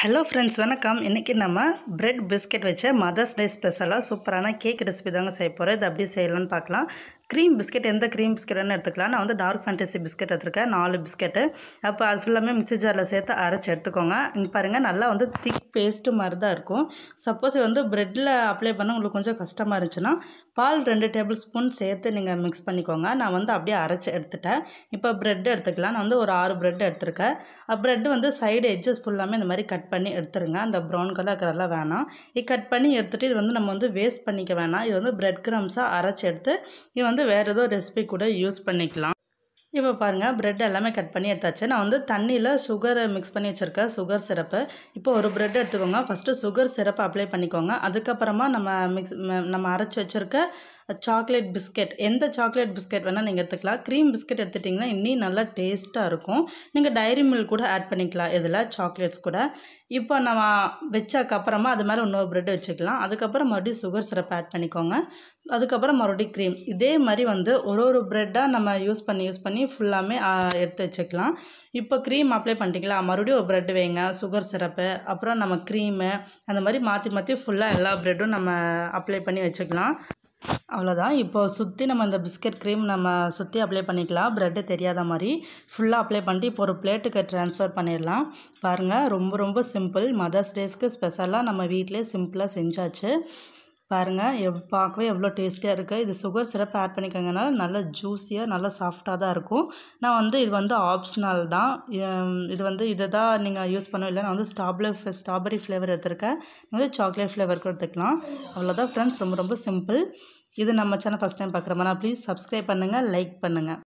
hello friends வணக்கம் இன்றைக்கி நம்ம ப்ரெட் பிஸ்கெட் வச்ச மதர்ஸ் டே ஸ்பெஷலாக சூப்பரான கேக் ரெசிபி தாங்க செய்ய போகிறோம் இது அப்படியே செய்யலாம்னு பார்க்கலாம் க்ரீம் பிஸ்கெட் எந்த க்ரீம் வேணும் எடுத்துக்கலாம் நான் வந்து டார்க் ஃபேண்டசி பிஸ்கெட் எடுத்துருக்கேன் நாலு பிஸ்கெட்டு அப்போ அது ஃபுல்லாமே மிக்சி ஜாரில் சேர்த்து அரைச்சி எடுத்துக்கோங்க இங்கே பாருங்கள் நல்லா வந்து திக் பேஸ்ட்டு மாதிரி தான் இருக்கும் சப்போஸ் வந்து ப்ரெட்டில் அப்ளை பண்ண உங்களுக்கு கொஞ்சம் கஷ்டமாக இருந்துச்சுன்னா பால் ரெண்டு டேபிள் ஸ்பூன் சேர்த்து நீங்கள் மிக்ஸ் பண்ணிக்கோங்க நான் வந்து அப்படியே அரைச்சி எடுத்துட்டேன் இப்போ ப்ரெட் எடுத்துக்கலாம் நான் வந்து ஒரு ஆறு ப்ரெட் எடுத்துருக்கேன் ப்ரெட் வந்து சைடு எட்ஜஸ் ஃபுல்லாமே இந்த மாதிரி கட் பண்ணி எடுத்துருங்க அந்த ப்ரௌன் கலர் இருக்கிறதெல்லாம் வேணாம் இது கட் பண்ணி எடுத்துகிட்டு இது வந்து நம்ம வந்து வேஸ்ட் பண்ணிக்க வேணாம் இது வந்து ப்ரெட் கிரம்ஸாக அரைச்சி எடுத்து இது வந்து வந்து வேறு ஏதோ ரெசிபி கூட யூஸ் பண்ணிக்கலாம் இப்போ பாருங்கள் ப்ரெட் எல்லாமே கட் பண்ணி எடுத்தாச்சு நான் வந்து தண்ணியில் சுகரை மிக்ஸ் பண்ணி வச்சுருக்கேன் சுகர் சிரப்பு இப்போ ஒரு ப்ரெட் எடுத்துக்கோங்க ஃபஸ்ட்டு சுகர் சிரப்பு அப்ளை பண்ணிக்கோங்க அதுக்கப்புறமா நம்ம மிக்ஸ் நம்ம அரைச்சி வச்சுருக்க சாக்லேட் பிஸ்கெட் எந்த சாக்லேட் பிஸ்கெட் வேணால் நீங்கள் எடுத்துக்கலாம் க்ரீம் பிஸ்கெட் எடுத்துட்டிங்கன்னா இன்னும் நல்லா டேஸ்ட்டாக இருக்கும் நீங்கள் டைரி மில்க் கூட ஆட் பண்ணிக்கலாம் இதில் சாக்லேட்ஸ் கூட இப்போ நம்ம வச்சக்கப்புறமா அது மேலே இன்னொரு ப்ரெட் வச்சுக்கலாம் அதுக்கப்புறம் மறுபடியும் சுகர் சிரப் ஆட் பண்ணிக்கோங்க அதுக்கப்புறம் மறுபடியும் க்ரீம் இதே மாதிரி வந்து ஒரு ஒரு ப்ரெட்டாக நம்ம யூஸ் பண்ணி யூஸ் பண்ணி ஃபுல்லாமே எடுத்து வச்சுக்கலாம் இப்போ க்ரீம் அப்ளை பண்ணிட்டீங்களா மறுபடியும் ஒரு ப்ரெட் வைங்க சுகர் சிரப்பு அப்புறம் நம்ம க்ரீமு அந்த மாதிரி மாற்றி மாற்றி ஃபுல்லாக எல்லா ப்ரெட்டும் நம்ம அப்ளை பண்ணி வச்சுக்கலாம் அவ்வளோதான் இப்போது சுற்றி நம்ம இந்த பிஸ்கட் க்ரீம் நம்ம சுற்றி அப்ளை பண்ணிக்கலாம் ப்ரெட்டு தெரியாத மாதிரி ஃபுல்லாக அப்ளை பண்ணிட்டு இப்போ ஒரு பிளேட்டுக்கு ட்ரான்ஸ்ஃபர் பண்ணிடலாம் பாருங்கள் ரொம்ப ரொம்ப சிம்பிள் மதர்ஸ் டேஸ்க்கு ஸ்பெஷலாக நம்ம வீட்டிலே சிம்பிளாக செஞ்சாச்சு பாருங்கள் எவ் பார்க்கவே எவ்வளோ டேஸ்டியாக இருக்குது இது சுகர் சிரப் ஆட் பண்ணிக்கோங்கனால நல்லா ஜூஸியாக நல்லா சாஃப்டாக தான் இருக்கும் நான் வந்து இது வந்து ஆப்ஷனல் தான் இது வந்து இதை தான் நீங்கள் யூஸ் பண்ண இல்லை நான் வந்து ஸ்ட்ராபெரி ஸ்ட்ராபெரி ஃப்ளேவர் எடுத்துருக்கேன் வந்து சாக்லேட் ஃப்ளேவர் எடுத்துக்கலாம் அவ்வளோதான் ஃப்ரெண்ட்ஸ் ரொம்ப ரொம்ப சிம்பிள் இது நம்ம சேனல் ஃபஸ்ட் டைம் நான் ப்ளீஸ் சப்ஸ்கிரைப் பண்ணுங்கள் லைக் பண்ணுங்கள்